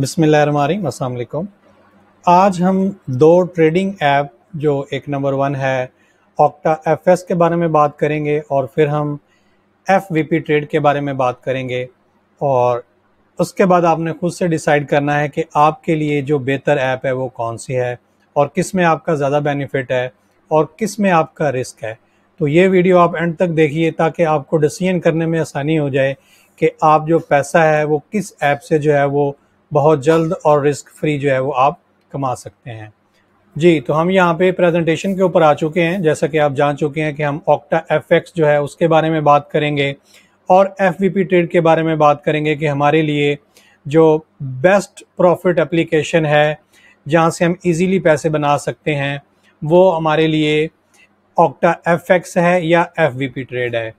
बिसमीम असलकुम आज हम दो ट्रेडिंग ऐप जो एक नंबर वन है ऑक्टा एफ के बारे में बात करेंगे और फिर हम एफ ट्रेड के बारे में बात करेंगे और उसके बाद आपने खुद से डिसाइड करना है कि आपके लिए जो बेहतर ऐप है वो कौन सी है और किस में आपका ज़्यादा बेनिफिट है और किस में आपका रिस्क है तो ये वीडियो आप एंड तक देखिए ताकि आपको डिसीजन करने में आसानी हो जाए कि आप जो पैसा है वो किस ऐप से जो है वो बहुत जल्द और रिस्क फ्री जो है वो आप कमा सकते हैं जी तो हम यहाँ पे प्रेजेंटेशन के ऊपर आ चुके हैं जैसा कि आप जान चुके हैं कि हम ऑक्टा एफ जो है उसके बारे में बात करेंगे और एफ ट्रेड के बारे में बात करेंगे कि हमारे लिए जो बेस्ट प्रॉफिट एप्लीकेशन है जहाँ से हम इजीली पैसे बना सकते हैं वो हमारे लिए ऑक्टा एफ है या एफ ट्रेड है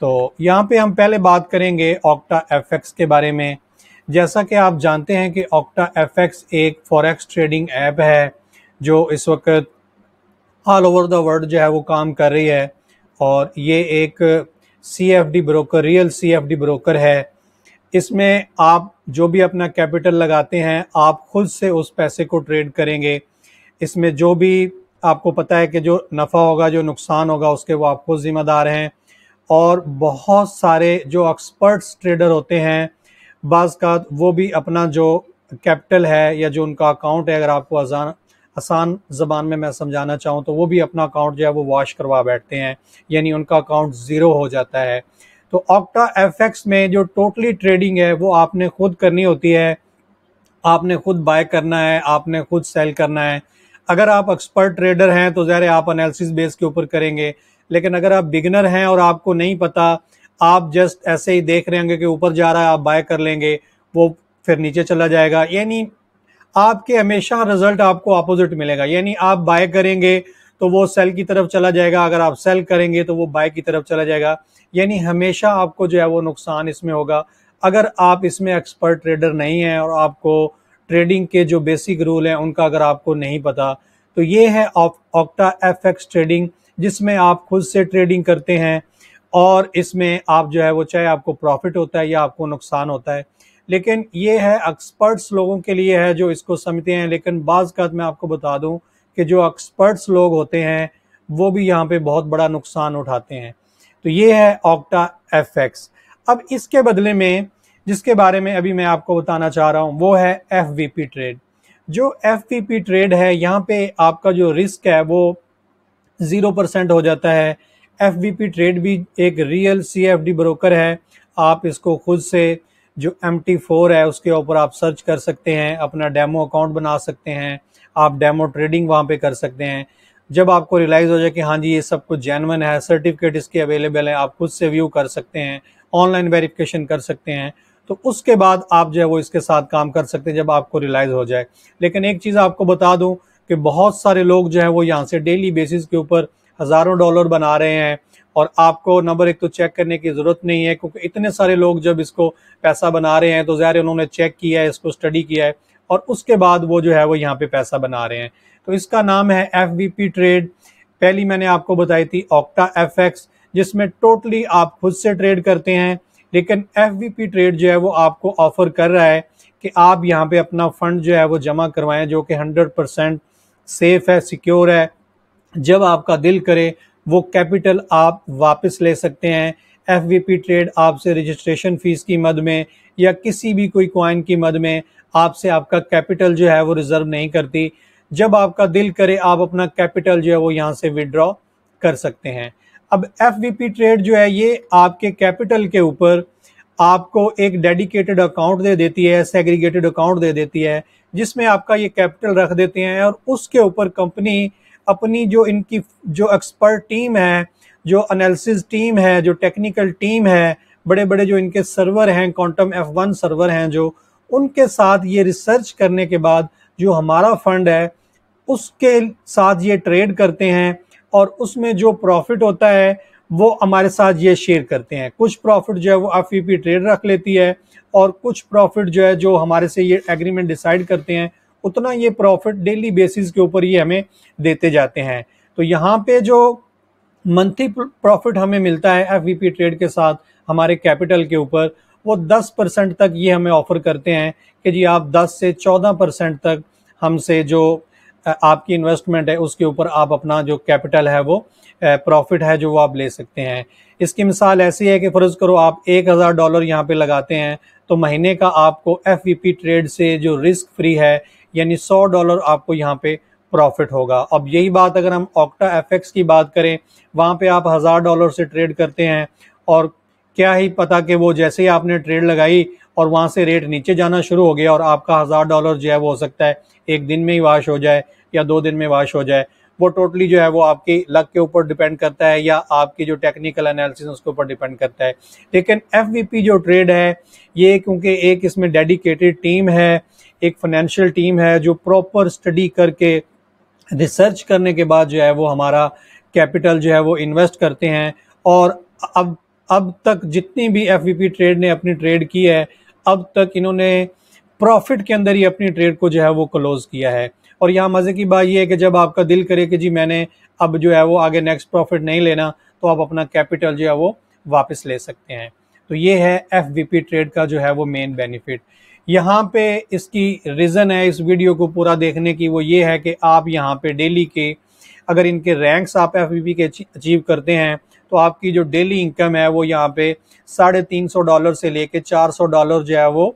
तो यहाँ पे हम पहले बात करेंगे ऑक्टा एफ के बारे में जैसा कि आप जानते हैं कि ऑक्टा एफ एक फॉरेक्स ट्रेडिंग ऐप है जो इस वक्त ऑल ओवर द वर्ल्ड जो है वो काम कर रही है और ये एक C F D broker real C F D broker है इसमें आप जो भी अपना कैपिटल लगाते हैं आप खुद से उस पैसे को ट्रेड करेंगे इसमें जो भी आपको पता है कि जो नफ़ा होगा जो नुकसान होगा उसके वो आप खुद जिम्मेदार हैं और बहुत सारे जो एक्सपर्ट्स ट्रेडर होते हैं बाज़ का वो भी अपना जो कैपिटल है या जो उनका अकाउंट है अगर आपको आसान आसान ज़बान में मैं समझाना चाहूँ तो वो भी अपना अकाउंट जो है वो वॉश करवा बैठते हैं यानी उनका अकाउंट ज़ीरो हो जाता है तो ऑक्टा एफ में जो टोटली ट्रेडिंग है वो आपने खुद करनी होती है आपने खुद बाय करना है आपने खुद सेल करना है अगर आप एक्सपर्ट ट्रेडर हैं तो ज़ाहिर आप एनालिसिस बेस के ऊपर करेंगे लेकिन अगर आप बिगनर हैं और आपको नहीं पता आप जस्ट ऐसे ही देख रहे होंगे कि ऊपर जा रहा है आप बाय कर लेंगे वो फिर नीचे चला जाएगा यानी आपके हमेशा रिजल्ट आपको अपोजिट मिलेगा यानी आप बाय करेंगे तो वो सेल की तरफ चला जाएगा अगर आप सेल करेंगे तो वो बाय की तरफ चला जाएगा यानी हमेशा आपको जो है वो नुकसान इसमें होगा अगर आप इसमें एक्सपर्ट ट्रेडर नहीं हैं और आपको ट्रेडिंग के जो बेसिक रूल हैं उनका अगर आपको नहीं पता तो ये है ऑक्टा एफ ट्रेडिंग जिसमें आप खुद से ट्रेडिंग करते हैं और इसमें आप जो है वो चाहे आपको प्रॉफिट होता है या आपको नुकसान होता है लेकिन ये है एक्सपर्ट्स लोगों के लिए है जो इसको समझते हैं लेकिन बाज़ का मैं आपको बता दूं कि जो एक्सपर्ट्स लोग होते हैं वो भी यहाँ पे बहुत बड़ा नुकसान उठाते हैं तो ये है ऑक्टा एफ अब इसके बदले में जिसके बारे में अभी मैं आपको बताना चाह रहा हूँ वो है एफ ट्रेड जो एफ ट्रेड है यहाँ पे आपका जो रिस्क है वो ज़ीरो परसेंट हो जाता है एफ बी पी ट्रेड भी एक real C F D broker है आप इसको खुद से जो एम टी फोर है उसके ऊपर आप सर्च कर सकते हैं अपना डेमो अकाउंट बना सकते हैं आप डेमो ट्रेडिंग वहाँ पे कर सकते हैं जब आपको रियलाइज़ हो जाए कि हाँ जी ये सब कुछ जैनवन है सर्टिफिकेट इसके अवेलेबल है आप खुद से व्यू कर सकते हैं ऑनलाइन वेरिफिकेशन कर सकते हैं तो उसके बाद आप जो है वो इसके साथ काम कर सकते हैं जब आपको रियलाइज़ हो जाए लेकिन एक चीज़ आपको बता दूँ कि बहुत सारे लोग जो है वो यहाँ से डेली बेसिस के ऊपर हज़ारों डॉलर बना रहे हैं और आपको नंबर एक तो चेक करने की ज़रूरत नहीं है क्योंकि इतने सारे लोग जब इसको पैसा बना रहे हैं तो ज़ाहिर उन्होंने चेक किया है इसको स्टडी किया है और उसके बाद वो जो है वो यहाँ पे पैसा बना रहे हैं तो इसका नाम है एफ ट्रेड पहली मैंने आपको बताई थी ऑक्टा एफ जिसमें टोटली आप खुद से ट्रेड करते हैं लेकिन एफ ट्रेड जो है वो आपको ऑफर कर रहा है कि आप यहाँ पे अपना फंड जो है वो जमा करवाएं जो कि 100 परसेंट सेफ है सिक्योर है जब आपका दिल करे वो कैपिटल आप वापस ले सकते हैं एफ ट्रेड आपसे रजिस्ट्रेशन फ़ीस की मद में या किसी भी कोई क्वाइन की मद में आपसे आपका कैपिटल जो है वो रिज़र्व नहीं करती जब आपका दिल करे आप अपना कैपिटल जो है वो यहाँ से विड्रॉ कर सकते हैं अब एफ ट्रेड जो है ये आपके कैपिटल के ऊपर आपको एक डेडिकेटेड अकाउंट दे देती है सेग्रीगेटेड अकाउंट दे देती है जिसमें आपका ये कैपिटल रख देते हैं और उसके ऊपर कंपनी अपनी जो इनकी जो एक्सपर्ट टीम है जो एनालिसिस टीम है जो टेक्निकल टीम है बड़े बड़े जो इनके सर्वर हैं क्वांटम एफ वन सर्वर हैं जो उनके साथ ये रिसर्च करने के बाद जो हमारा फंड है उसके साथ ये ट्रेड करते हैं और उसमें जो प्रॉफिट होता है वो हमारे साथ ये शेयर करते हैं कुछ प्रॉफिट जो है वो एफ ट्रेड रख लेती है और कुछ प्रॉफिट जो है जो हमारे से ये एग्रीमेंट डिसाइड करते हैं उतना ये प्रॉफिट डेली बेसिस के ऊपर ये हमें देते जाते हैं तो यहाँ पे जो मंथली प्रॉफिट हमें मिलता है एफ ट्रेड के साथ हमारे कैपिटल के ऊपर वो 10 परसेंट तक ये हमें ऑफर करते हैं कि जी आप 10 से 14 परसेंट तक हमसे जो आपकी इन्वेस्टमेंट है उसके ऊपर आप अपना जो कैपिटल है वो प्रॉफिट है जो वो आप ले सकते हैं इसकी मिसाल ऐसी है कि फ़र्ज़ करो आप एक हज़ार डॉलर यहाँ पे लगाते हैं तो महीने का आपको एफ ट्रेड से जो रिस्क फ्री है यानी सौ डॉलर आपको यहाँ पे प्रॉफिट होगा अब यही बात अगर हम ऑक्टा एफ की बात करें वहाँ पे आप हज़ार डॉलर से ट्रेड करते हैं और क्या ही पता कि वो जैसे ही आपने ट्रेड लगाई और वहाँ से रेट नीचे जाना शुरू हो गया और आपका हज़ार डॉलर जो है वो हो सकता है एक दिन में ही वाश हो जाए या दो दिन में वाश हो जाए वो टोटली जो है वो आपकी लक के ऊपर डिपेंड करता है या आपकी जो टेक्निकल एनालिसिस उसके ऊपर डिपेंड करता है लेकिन एफ जो ट्रेड है ये क्योंकि एक इसमें डेडिकेटेड टीम है एक फाइनेंशियल टीम है जो प्रॉपर स्टडी करके रिसर्च करने के बाद जो है वो हमारा कैपिटल जो है वो इन्वेस्ट करते हैं और अब अब तक जितनी भी एफ ट्रेड ने अपनी ट्रेड की है अब तक इन्होंने प्रॉफिट के अंदर ही अपनी ट्रेड को जो है वो क्लोज किया है और यहाँ मज़े की बात यह है कि जब आपका दिल करे कि जी मैंने अब जो है वो आगे नेक्स्ट प्रॉफिट नहीं लेना तो आप अपना कैपिटल जो है वो वापस ले सकते हैं तो ये है एफ ट्रेड का जो है वो मेन बेनिफिट यहाँ पे इसकी रीज़न है इस वीडियो को पूरा देखने की वो ये है कि आप यहाँ पे डेली के अगर इनके रैंक्स आप एफ के अचीव करते हैं तो आपकी जो डेली इनकम है वो यहाँ पे साढ़े तीन सौ डॉलर से लेके चार सौ डॉलर जो है वो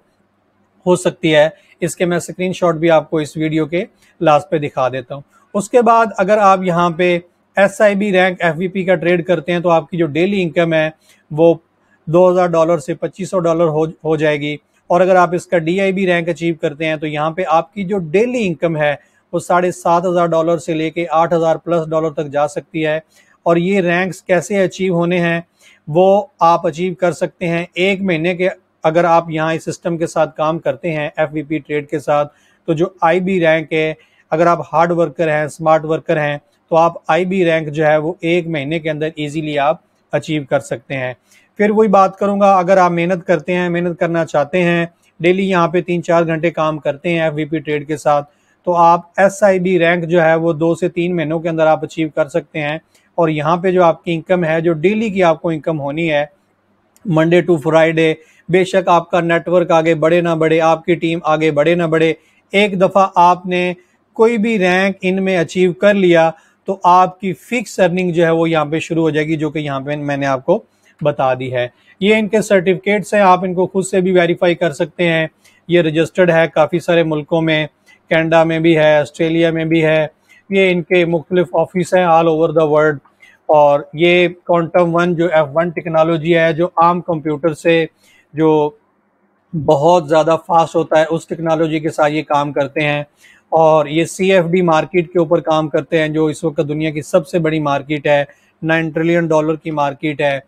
हो सकती है इसके मैं स्क्रीनशॉट भी आपको इस वीडियो के लास्ट पे दिखा देता हूँ उसके बाद अगर आप यहाँ पे S I B rank F V P का ट्रेड करते हैं तो आपकी जो डेली इनकम है वो 2000 डॉलर से 2500 डॉलर हो हो जाएगी और अगर आप इसका D I B rank achieve करते हैं तो यहाँ पे आपकी जो डेली इनकम है वो साढ़े सात हज़ार डॉलर से लेके आठ हज़ार प्लस डॉलर तक जा सकती है और ये रैंक्स कैसे अचीव होने हैं वो आप अचीव कर सकते हैं एक महीने के अगर आप यहाँ इस सिस्टम के साथ काम करते हैं एफ ट्रेड के साथ तो जो आई बी रैंक है अगर आप हार्ड वर्कर हैं स्मार्ट वर्कर हैं तो आप आई बी रैंक जो है वो एक महीने के अंदर ईजीली आप अचीव कर सकते हैं फिर वही बात करूंगा अगर आप मेहनत करते हैं मेहनत करना चाहते हैं डेली यहाँ पे तीन चार घंटे काम करते हैं एफ ट्रेड के साथ तो आप एस रैंक जो है वो दो से तीन महीनों के अंदर आप अचीव कर सकते हैं और यहाँ पे जो आपकी इनकम है जो डेली की आपको इनकम होनी है मंडे टू फ्राइडे बेशक आपका नेटवर्क आगे बढ़े ना बढ़े आपकी टीम आगे बढ़े ना बढ़े एक दफ़ा आपने कोई भी रैंक इनमें अचीव कर लिया तो आपकी फिक्स अर्निंग जो है वो यहाँ पे शुरू हो जाएगी जो कि यहाँ पे मैंने आपको बता दी है ये इनके सर्टिफिकेट्स हैं आप इनको खुद से भी वेरीफाई कर सकते हैं ये रजिस्टर्ड है काफ़ी सारे मुल्कों में कैनेडा में भी है ऑस्ट्रेलिया में भी है ये इनके मुख्तलिफ ऑफिस हैं ऑल ओवर द वर्ल्ड और ये क्वांटम वन जो एफ वन टेक्नोलॉजी है जो आम कंप्यूटर से जो बहुत ज़्यादा फास्ट होता है उस टेक्नोलॉजी के साथ ये काम करते हैं और ये सी मार्केट के ऊपर काम करते हैं जो इस वक्त दुनिया की सबसे बड़ी मार्केट है नाइन ट्रिलियन डॉलर की मार्केट है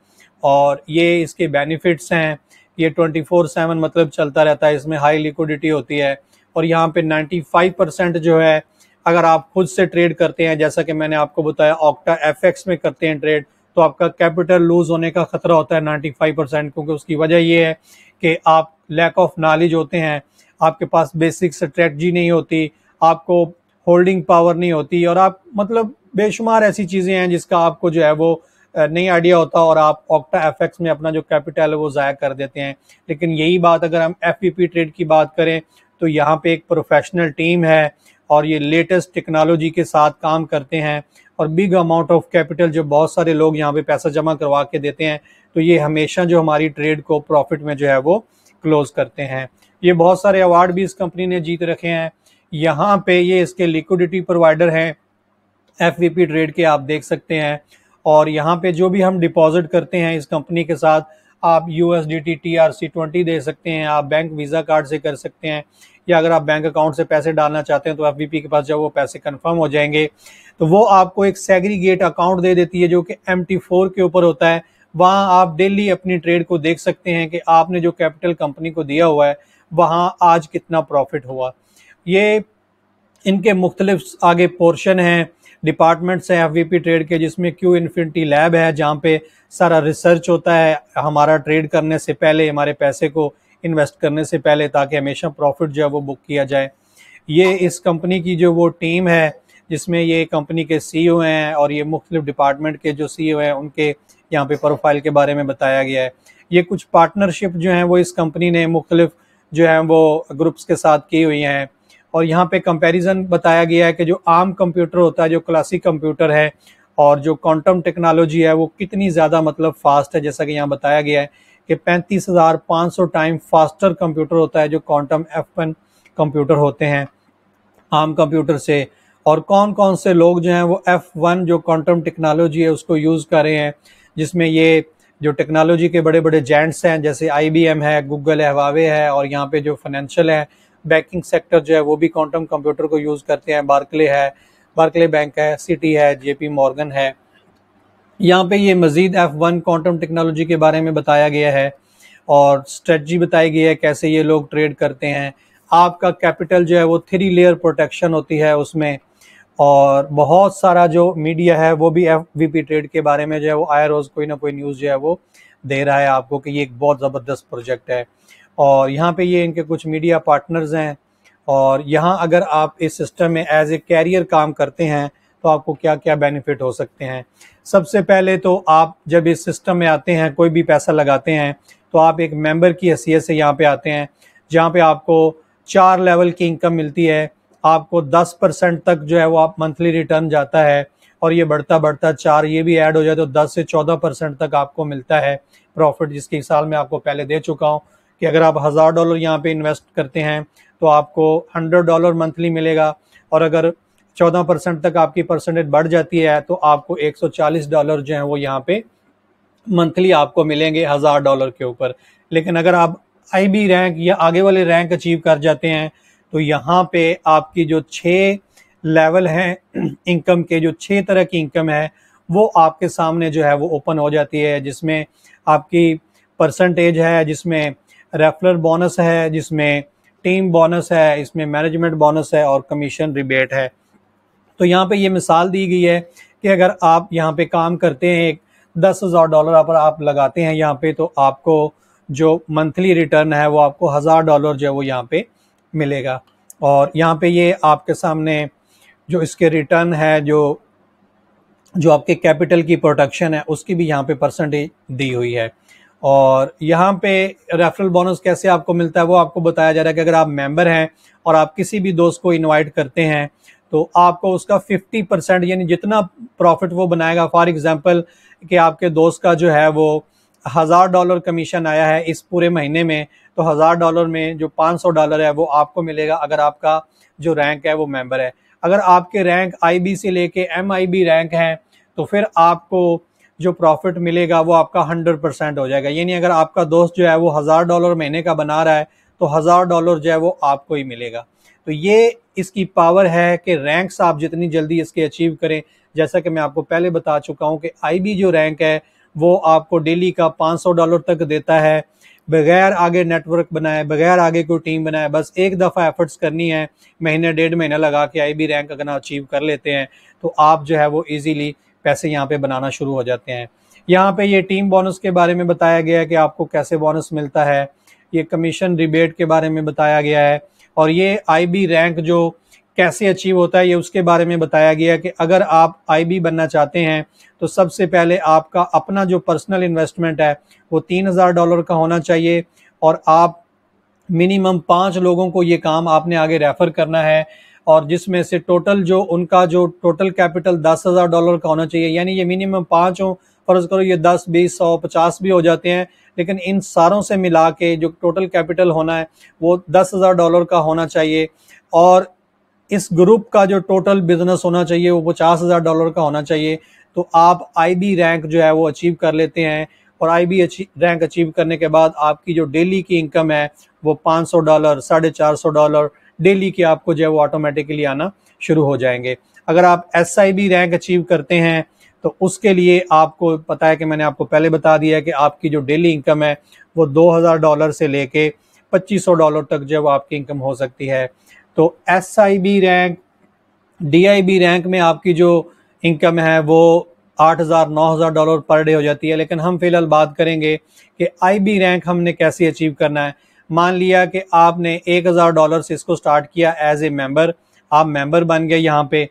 और ये इसके बेनिफिट्स हैं ये ट्वेंटी फोर सेवन मतलब चलता रहता है इसमें हाई लिक्विडिटी होती है और यहाँ पे फाइव परसेंट जो है अगर आप खुद से ट्रेड करते हैं जैसा कि मैंने आपको बताया ऑक्टा एफ में करते हैं ट्रेड तो आपका कैपिटल लूज होने का खतरा होता है 95 परसेंट क्योंकि उसकी वजह यह है कि आप लैक ऑफ नॉलेज होते हैं आपके पास बेसिक स्ट्रेटजी नहीं होती आपको होल्डिंग पावर नहीं होती और आप मतलब बेशुमार ऐसी चीज़ें हैं जिसका आपको जो है वो नहीं आइडिया होता और आप ऑक्टा एफ में अपना जो कैपिटल है वो ज़ाया कर देते हैं लेकिन यही बात अगर हम एफ ट्रेड e की बात करें तो यहाँ पे एक प्रोफेशनल टीम है और ये लेटेस्ट टेक्नोलॉजी के साथ काम करते हैं और बिग अमाउंट ऑफ कैपिटल जो बहुत सारे लोग यहाँ पे पैसा जमा करवा के देते हैं तो ये हमेशा जो हमारी ट्रेड को प्रॉफिट में जो है वो क्लोज करते हैं ये बहुत सारे अवार्ड भी इस कंपनी ने जीत रखे हैं यहाँ पे ये इसके लिक्विडिटी प्रोवाइडर हैं एफ ट्रेड के आप देख सकते हैं और यहाँ पे जो भी हम डिपॉजिट करते हैं इस कंपनी के साथ आप U S D T T R C twenty दे सकते हैं आप बैंक वीज़ा कार्ड से कर सकते हैं या अगर आप बैंक अकाउंट से पैसे डालना चाहते हैं तो एफ के पास जब वो पैसे कन्फर्म हो जाएंगे तो वो आपको एक सेग्रीगेट अकाउंट दे देती है जो कि एम के ऊपर होता है वहाँ आप डेली अपनी ट्रेड को देख सकते हैं कि आपने जो कैपिटल कंपनी को दिया हुआ है वहाँ आज कितना प्रॉफिट हुआ ये इनके मुख्तलिफ आगे पोर्शन हैं डिपार्टमेंट्स हैं एफ ट्रेड के जिसमें क्यू इन्फिनिटी लैब है जहाँ पे सारा रिसर्च होता है हमारा ट्रेड करने से पहले हमारे पैसे को इन्वेस्ट करने से पहले ताकि हमेशा प्रॉफिट जो है वो बुक किया जाए ये इस कंपनी की जो वो टीम है जिसमें ये कंपनी के सीईओ e हैं और ये मुख्तलिफ डिपार्टमेंट के जो सीईओ e हैं उनके यहाँ पे प्रोफाइल के बारे में बताया गया है ये कुछ पार्टनरशिप जो हैं वो इस कंपनी ने मुख्तलिफ जो हैं वो ग्रुप्स के साथ की हुई हैं और यहाँ पे कंपैरिजन बताया गया है कि जो आम कंप्यूटर होता है जो क्लासिक कंप्यूटर है और जो क्वांटम टेक्नोलॉजी है वो कितनी ज़्यादा मतलब फास्ट है जैसा कि यहाँ बताया गया है कि सौ टाइम फास्टर कंप्यूटर होता है जो क्वांटम एफ कंप्यूटर होते हैं आम कंप्यूटर से और कौन कौन से लोग जो हैं वो एफ़ वन जो क्वांटम टेक्नोलॉजी है उसको यूज़ कर रहे हैं जिसमें ये जो टेक्नोलॉजी के बड़े बड़े जेंट्स हैं जैसे एम है गूगल है हवावे है और यहाँ पे जो फाइनेंशियल है बैंकिंग सेक्टर जो है वो भी क्वांटम कंप्यूटर को यूज़ करते हैं बार्कले है बार्कले बैंक है सिटी है जेपी मॉर्गन है यहाँ पे ये मज़ीद एफ़ वन क्वांटम टेक्नोलॉजी के बारे में बताया गया है और स्ट्रेटजी बताई गई है कैसे ये लोग ट्रेड करते हैं आपका कैपिटल जो है वो थ्री लेयर प्रोटेक्शन होती है उसमें और बहुत सारा जो मीडिया है वो भी एफ ट्रेड के बारे में जो है वो आया रोज़ कोई ना कोई न्यूज़ जो है वो दे रहा है आपको कि ये एक बहुत ज़बरदस्त प्रोजेक्ट है और यहाँ पे ये इनके कुछ मीडिया पार्टनर्स हैं और यहाँ अगर आप इस सिस्टम में एज ए कैरियर काम करते हैं तो आपको क्या क्या बेनिफिट हो सकते हैं सबसे पहले तो आप जब इस सिस्टम में आते हैं कोई भी पैसा लगाते हैं तो आप एक मेंबर की हैसियत से यहाँ पे आते हैं जहाँ पे आपको चार लेवल की इनकम मिलती है आपको दस परसेंट तक जो है वो आप मंथली रिटर्न जाता है और ये बढ़ता बढ़ता चार ये भी ऐड हो जाए तो दस से चौदह परसेंट तक आपको मिलता है प्रॉफिट जिसके साल में आपको पहले दे चुका हूँ कि अगर आप हज़ार डॉलर यहाँ पे इन्वेस्ट करते हैं तो आपको हंड्रेड डॉलर मंथली मिलेगा और अगर चौदह परसेंट तक आपकी परसेंटेज बढ़ जाती है तो आपको एक सौ चालीस डॉलर जो है वो यहाँ पे मंथली आपको मिलेंगे हज़ार डॉलर के ऊपर लेकिन अगर आप आई बी रैंक या आगे वाले रैंक अचीव कर जाते हैं तो यहाँ पे आपकी जो छः लेवल हैं इनकम के जो छः तरह की इनकम है वो आपके सामने जो है वो ओपन हो जाती है जिसमें आपकी परसेंटेज है जिसमें रेफरल बोनस है जिसमें टीम बोनस है इसमें मैनेजमेंट बोनस है और कमीशन रिबेट है तो यहाँ पे ये मिसाल दी गई है कि अगर आप यहाँ पे काम करते हैं एक दस हज़ार डॉलर अगर आप लगाते हैं यहाँ पे तो आपको जो मंथली रिटर्न है वो आपको हज़ार डॉलर जो है वो यहाँ पे मिलेगा और यहाँ पे ये आपके सामने जो इसके रिटर्न है जो जो आपके कैपिटल की प्रोटेक्शन है उसकी भी यहाँ पे परसेंटेज दी हुई है और यहाँ पे रेफरल बोनस कैसे आपको मिलता है वो आपको बताया जा रहा है कि अगर आप मेंबर हैं और आप किसी भी दोस्त को इनवाइट करते हैं तो आपको उसका 50 परसेंट यानी जितना प्रॉफिट वो बनाएगा फॉर एग्ज़ाम्पल कि आपके दोस्त का जो है वो हज़ार डॉलर कमीशन आया है इस पूरे महीने में तो हज़ार डॉलर में जो पाँच सौ डॉलर है वो आपको मिलेगा अगर आपका जो रैंक है वो मेंबर है अगर आपके रैंक बी से लेके बी रैंक हैं तो फिर आपको जो प्रॉफिट मिलेगा वो आपका हंड्रेड परसेंट हो जाएगा यानी अगर आपका दोस्त जो है वो हज़ार डॉलर महीने का बना रहा है तो हज़ार डॉलर जो है वो आपको ही मिलेगा तो ये इसकी पावर है कि रैंक्स आप जितनी जल्दी इसके अचीव करें जैसा कि मैं आपको पहले बता चुका हूँ कि आईबी जो रैंक है वो आपको डेली का 500 डॉलर तक देता है बगैर आगे नेटवर्क बनाए बगैर आगे कोई टीम बनाए बस एक दफ़ा एफर्ट्स करनी है महीने डेढ़ महीना लगा के आई बी रैंक अगर अचीव कर लेते हैं तो आप जो है वो ईजीली पैसे यहाँ पे बनाना शुरू हो जाते हैं यहाँ पे ये टीम बोनस के बारे में बताया गया है कि आपको कैसे बोनस मिलता है ये कमीशन रिबेट के बारे में बताया गया है और ये आईबी रैंक जो कैसे अचीव होता है ये उसके बारे में बताया गया है कि अगर आप आईबी बनना चाहते हैं तो सबसे पहले आपका अपना जो पर्सनल इन्वेस्टमेंट है वो तीन हज़ार डॉलर का होना चाहिए और आप मिनिमम पाँच लोगों को ये काम आपने आगे रेफ़र करना है और जिसमें से टोटल जो उनका जो टोटल कैपिटल दस हज़ार डॉलर का होना चाहिए यानी ये मिनिमम हों फ़र्ज़ करो ये दस बीस सौ पचास भी हो जाते हैं लेकिन इन सारों से मिला के जो टोटल कैपिटल होना है वो दस हज़ार डॉलर का होना चाहिए और इस ग्रुप का जो टोटल बिजनेस होना चाहिए वो पचास हज़ार डॉलर का होना चाहिए तो आप आईबी रैंक जो है वो अचीव कर लेते हैं और आईबी रैंक अचीव करने के बाद आपकी जो डेली की इनकम है वो पाँच डॉलर साढ़े चार सौ डॉलर डेली की आपको जो है वो ऑटोमेटिकली आना शुरू हो जाएंगे अगर आप एस रैंक अचीव करते हैं तो उसके लिए आपको पता है कि मैंने आपको पहले बता दिया है कि आपकी जो डेली इनकम है वो 2000 डॉलर से लेके 2500 डॉलर तक जब आपकी इनकम हो सकती है तो एस रैंक डी रैंक में आपकी जो इनकम है वो 8000 9000 डॉलर पर डे हो जाती है लेकिन हम फिलहाल बात करेंगे कि बी रैंक हमने कैसे अचीव करना है मान लिया कि आपने हजार डॉलर से इसको स्टार्ट किया एज ए मेंबर आप मेंबर बन गए यहाँ पे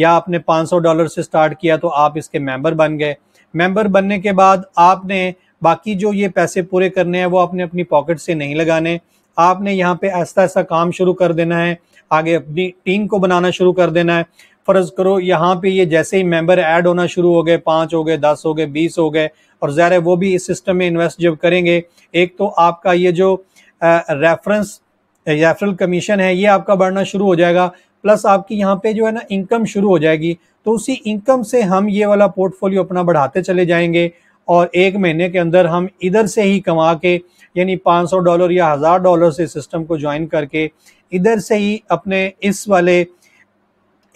या आपने 500 डॉलर से स्टार्ट किया तो आप इसके मेंबर बन गए मेंबर बनने के बाद आपने बाकी जो ये पैसे पूरे करने हैं वो आपने अपनी पॉकेट से नहीं लगाने आपने यहाँ पे ऐसा ऐसा काम शुरू कर देना है आगे अपनी टीम को बनाना शुरू कर देना है फ़र्ज़ करो यहाँ पे ये जैसे ही मेंबर ऐड होना शुरू हो गए पाँच हो गए दस हो गए बीस हो गए और ज़ाहिर है वो भी इस सिस्टम में इन्वेस्ट जब करेंगे एक तो आपका ये जो रेफरेंस रेफरल कमीशन है ये आपका बढ़ना शुरू हो जाएगा प्लस आपकी यहाँ पे जो है ना इनकम शुरू हो जाएगी तो उसी इनकम से हम ये वाला पोर्टफोलियो अपना बढ़ाते चले जाएंगे और एक महीने के अंदर हम इधर से ही कमा के यानी 500 डॉलर या हज़ार डॉलर से सिस्टम को ज्वाइन करके इधर से ही अपने इस वाले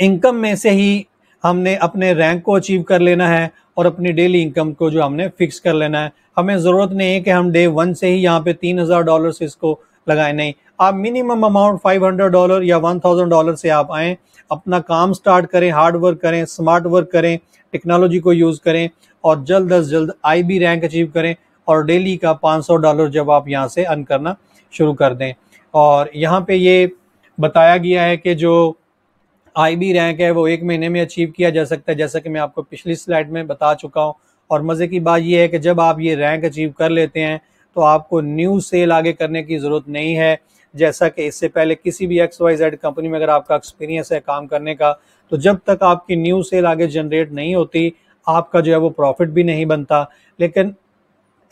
इनकम में से ही हमने अपने रैंक को अचीव कर लेना है और अपनी डेली इनकम को जो हमने फिक्स कर लेना है हमें ज़रूरत नहीं है कि हम डे वन से ही यहाँ पे तीन हज़ार डॉलर से इसको लगाए नहीं आप मिनिमम अमाउंट $500 या $1000 से आप आएँ अपना काम स्टार्ट करें हार्ड वर्क करें स्मार्ट वर्क करें टेक्नोलॉजी को यूज़ करें और जल्द अज जल्द आई बी रैंक अचीव करें और डेली का 500 डॉलर जब आप यहाँ से अर्न करना शुरू कर दें और यहाँ पे ये बताया गया है कि जो आई बी रैंक है वो एक महीने में अचीव किया जा सकता है जैसा कि मैं आपको पिछली स्लाइड में बता चुका हूँ और मज़े की बात यह है कि जब आप ये रैंक अचीव कर लेते हैं तो आपको न्यू सेल आगे करने की ज़रूरत नहीं है जैसा कि इससे पहले किसी भी एक्स वाई जेड कंपनी में अगर आपका एक्सपीरियंस है काम करने का तो जब तक आपकी न्यू सेल आगे जनरेट नहीं होती आपका जो है वो प्रॉफिट भी नहीं बनता लेकिन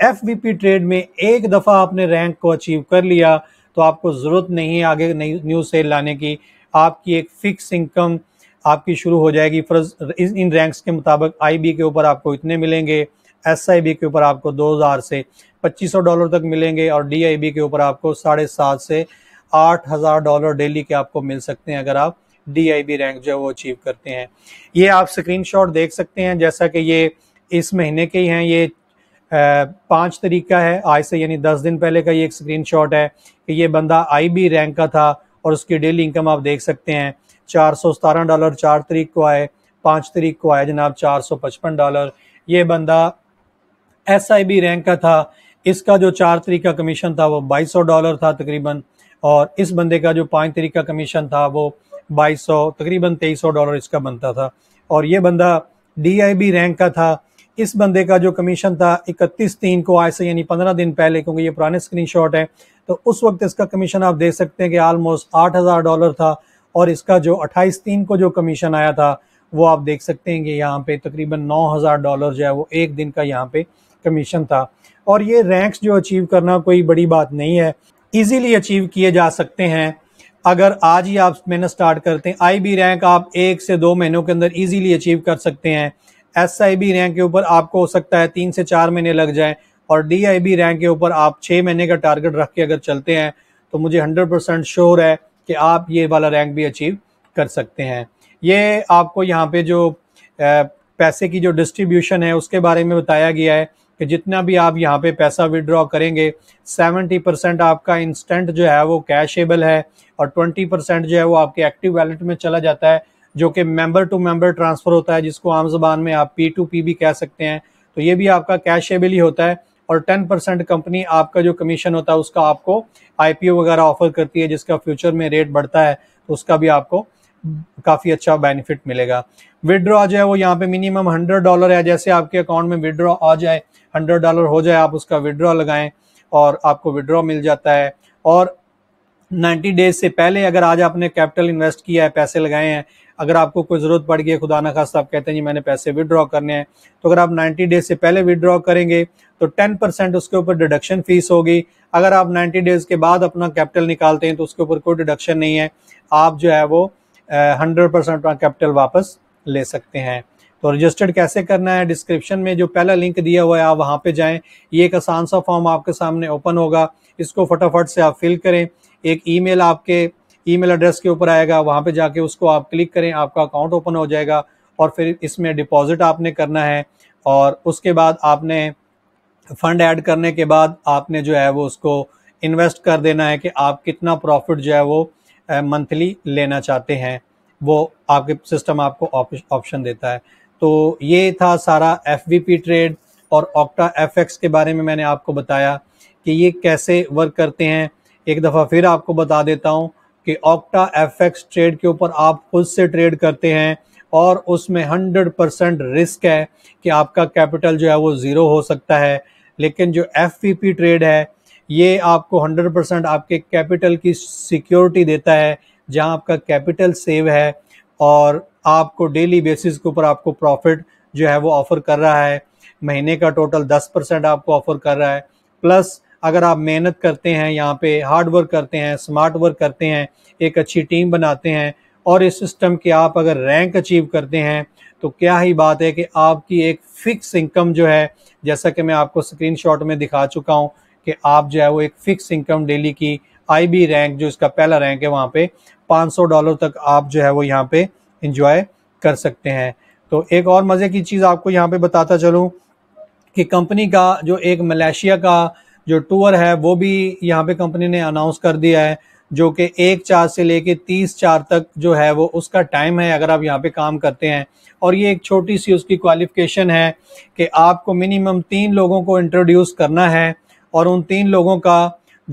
एफ ट्रेड में एक दफ़ा आपने रैंक को अचीव कर लिया तो आपको ज़रूरत नहीं है आगे न्यू सेल लाने की आपकी एक फिक्स इनकम आपकी शुरू हो जाएगी फर्ज इन रैंक्स के मुताबिक बी के ऊपर आपको इतने मिलेंगे एस के ऊपर आपको 2000 से 2500 डॉलर तक मिलेंगे और डी के ऊपर आपको साढ़े सात से आठ हज़ार डॉलर डेली के आपको मिल सकते हैं अगर आप डी रैंक जो है वो अचीव करते हैं ये आप स्क्रीनशॉट देख सकते हैं जैसा कि ये इस महीने के ही हैं ये पाँच तरीक का है आज से यानी दस दिन पहले का ये एक शॉट है कि ये बंदा आई बी रैंक का था और उसकी डेली इनकम आप देख सकते हैं चार सौ सतारह डॉलर चार तरीक को आए पाँच तरीक को आए जनाब चार सौ पचपन डॉलर ये बंदा बी रैंक का था इसका जो चार तरीक का कमीशन था वो 2200 डॉलर था तकरीबन और इस बंदे का जो पाँच तरीक का कमीशन था वो 2200 तकरीबन 2300 डॉलर इसका बनता था और ये बंदा बी रैंक का था इस बंदे का जो कमीशन था इकतीस तीन को आज से यानी पंद्रह दिन पहले क्योंकि ये पुराने स्क्रीनशॉट है तो उस वक्त इसका कमीशन आप देख सकते हैं कि आलमोस्ट आठ हज़ार डॉलर था और इसका जो अट्ठाईस तीन को जो कमीशन आया था वो आप देख सकते हैं कि यहाँ पे तकरीबन नौ हज़ार डॉलर जो है वो एक दिन का यहाँ पे कमीशन था और ये रैंक्स जो अचीव करना कोई बड़ी बात नहीं है इजीली अचीव किए जा सकते हैं अगर आज ही आप मेहनत स्टार्ट करते हैं आई बी रैंक आप एक से दो महीनों के अंदर इजीली अचीव कर सकते हैं एस आई बी रैंक के ऊपर आपको हो सकता है तीन से चार महीने लग जाएं और डी आई बी रैंक के ऊपर आप छः महीने का टारगेट रख के अगर चलते हैं तो मुझे हंड्रेड परसेंट श्योर है कि आप ये वाला रैंक भी अचीव कर सकते हैं ये आपको यहाँ पे जो पैसे की जो डिस्ट्रीब्यूशन है उसके बारे में बताया गया है कि जितना भी आप यहाँ पे पैसा विड्रॉ करेंगे 70 परसेंट आपका इंस्टेंट जो है वो कैशेबल है और 20 परसेंट जो है वो आपके एक्टिव वैलेट में चला जाता है जो कि मेंबर टू मेंबर ट्रांसफ़र होता है जिसको आम जबान में आप पी टू पी भी कह सकते हैं तो ये भी आपका कैशेबल ही होता है और टेन परसेंट कंपनी आपका जो कमीशन होता है उसका आपको आईपीओ वगैरह ऑफर करती है जिसका फ्यूचर में रेट बढ़ता है तो उसका भी आपको काफ़ी अच्छा बेनिफिट मिलेगा विदड्रॉ जो है वो यहाँ पे मिनिमम हंड्रेड डॉलर है जैसे आपके अकाउंट में विदड्रॉ आ जाए हंड्रेड डॉलर हो जाए आप उसका विदड्रॉ लगाएं और आपको विड्रॉ मिल जाता है और नाइन्टी डेज से पहले अगर आज आपने कैपिटल इन्वेस्ट किया है पैसे लगाए हैं अगर आपको कोई ज़रूरत पड़ गई है खुदा ना खास्ता आप कहते हैं जी मैंने पैसे विदड्रॉ करने हैं तो अगर आप 90 डेज से पहले विदड्रॉ करेंगे तो 10 परसेंट उसके ऊपर डिडक्शन फीस होगी अगर आप 90 डेज के बाद अपना कैपिटल निकालते हैं तो उसके ऊपर कोई डिडक्शन नहीं है आप जो है वो हंड्रेड परसेंट कैपिटल वापस ले सकते हैं तो रजिस्टर्ड कैसे करना है डिस्क्रिप्शन में जो पहला लिंक दिया हुआ है आप वहाँ पे जाएं ये एक आसान सा फॉर्म आपके सामने ओपन होगा इसको फटाफट से आप फिल करें एक ईमेल आपके ईमेल एड्रेस के ऊपर आएगा वहाँ पे जाके उसको आप क्लिक करें आपका अकाउंट ओपन हो जाएगा और फिर इसमें डिपॉजिट आपने करना है और उसके बाद आपने फंड ऐड करने के बाद आपने जो है वो उसको इन्वेस्ट कर देना है कि आप कितना प्रॉफिट जो है वो मंथली लेना चाहते हैं वो आपके सिस्टम आपको ऑप्शन देता है तो ये था सारा एफ ट्रेड और ऑक्टा एफ के बारे में मैंने आपको बताया कि ये कैसे वर्क करते हैं एक दफ़ा फिर आपको बता देता हूँ कि ऑक्टा एफ ट्रेड के ऊपर आप खुद से ट्रेड करते हैं और उसमें 100 परसेंट रिस्क है कि आपका कैपिटल जो है वो ज़ीरो हो सकता है लेकिन जो एफ ट्रेड है ये आपको 100 परसेंट आपके कैपिटल की सिक्योरिटी देता है जहां आपका कैपिटल सेव है और आपको डेली बेसिस के ऊपर आपको प्रॉफिट जो है वो ऑफर कर रहा है महीने का टोटल दस परसेंट आपको ऑफर कर रहा है प्लस अगर आप मेहनत करते हैं यहाँ पे हार्ड वर्क करते हैं स्मार्ट वर्क करते हैं एक अच्छी टीम बनाते हैं और इस सिस्टम के आप अगर रैंक अचीव करते हैं तो क्या ही बात है कि आपकी एक फिक्स इनकम जो है जैसा कि मैं आपको स्क्रीनशॉट में दिखा चुका हूँ कि आप जो है वो एक फिक्स इनकम डेली की आईबी रैंक जो इसका पहला रैंक है वहाँ पे 500 डॉलर तक आप जो है वो यहाँ पे इंजॉय कर सकते हैं तो एक और मज़े की चीज़ आपको यहाँ पे बताता चलूँ कि कंपनी का जो एक मलेशिया का जो टूर है वो भी यहाँ पे कंपनी ने अनाउंस कर दिया है जो कि एक चार से लेके तीस चार तक जो है वो उसका टाइम है अगर आप यहाँ पे काम करते हैं और ये एक छोटी सी उसकी क्वालिफिकेशन है कि आपको मिनिमम तीन लोगों को इंट्रोड्यूस करना है और उन तीन लोगों का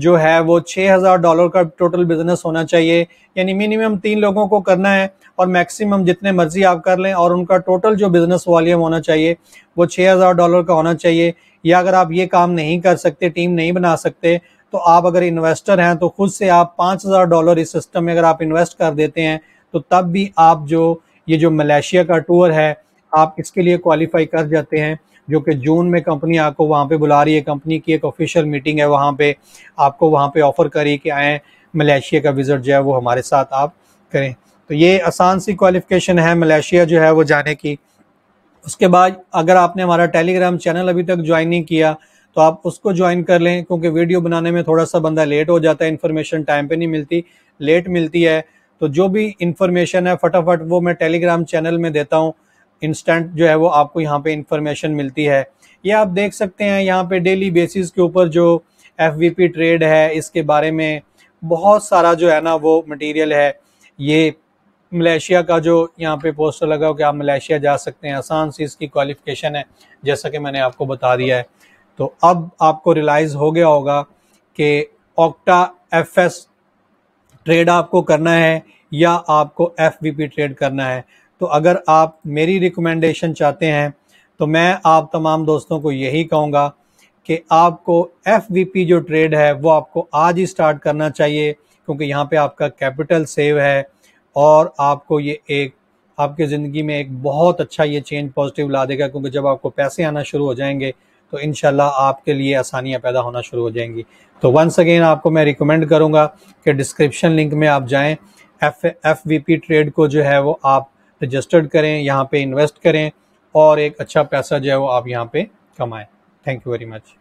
जो है वो छः हज़ार डॉलर का टोटल बिजनेस होना चाहिए यानी मिनिमम तीन लोगों को करना है और मैक्सिमम जितने मर्जी आप कर लें और उनका टोटल जो बिजनेस वॉल्यूम होना चाहिए वो छः हज़ार डॉलर का होना चाहिए या अगर आप ये काम नहीं कर सकते टीम नहीं बना सकते तो आप अगर इन्वेस्टर हैं तो खुद से आप पाँच हज़ार डॉलर इस सिस्टम में अगर आप इन्वेस्ट कर देते हैं तो तब भी आप जो ये जो मलेशिया का टूर है आप इसके लिए क्वालिफाई कर जाते हैं जो कि जून में कंपनी आपको वहाँ पे बुला रही है कंपनी की एक ऑफिशियल मीटिंग है वहाँ पे आपको वहाँ पे ऑफ़र करी कि आए मलेशिया का विज़िट जो है वो हमारे साथ आप करें तो ये आसान सी क्वालिफिकेशन है मलेशिया जो है वो जाने की उसके बाद अगर आपने हमारा टेलीग्राम चैनल अभी तक ज्वाइन नहीं किया तो आप उसको ज्वाइन कर लें क्योंकि वीडियो बनाने में थोड़ा सा बंदा लेट हो जाता है इन्फॉर्मेशन टाइम पे नहीं मिलती लेट मिलती है तो जो भी इन्फॉर्मेशन है फटाफट वो मैं टेलीग्राम चैनल में देता हूँ इंस्टेंट जो है वो आपको यहाँ पे इंफॉर्मेशन मिलती है ये आप देख सकते हैं यहाँ पे डेली बेसिस के ऊपर जो एफ ट्रेड है इसके बारे में बहुत सारा जो है ना वो मटेरियल है ये मलेशिया का जो यहाँ पे पोस्टर लगा हो कि आप मलेशिया जा सकते हैं आसान सी इसकी क्वालिफिकेशन है जैसा कि मैंने आपको बता दिया है तो अब आपको रियलाइज़ हो गया होगा कि ऑक्टा एफ ट्रेड आपको करना है या आपको एफ ट्रेड करना है तो अगर आप मेरी रिकमेंडेशन चाहते हैं तो मैं आप तमाम दोस्तों को यही कहूँगा कि आपको एफ जो ट्रेड है वो आपको आज ही स्टार्ट करना चाहिए क्योंकि यहाँ पे आपका कैपिटल सेव है और आपको ये एक आपके ज़िंदगी में एक बहुत अच्छा ये चेंज पॉजिटिव ला देगा क्योंकि जब आपको पैसे आना शुरू हो जाएंगे तो इन आपके लिए आसानियाँ पैदा होना शुरू हो जाएंगी तो वंस अगेन आपको मैं रिकमेंड करूँगा कि डिस्क्रिप्शन लिंक में आप जाएँ एफ एफ ट्रेड को जो है वो आप रजिस्टर्ड करें यहाँ पे इन्वेस्ट करें और एक अच्छा पैसा जो है वो आप यहाँ पे कमाएं थैंक यू वेरी मच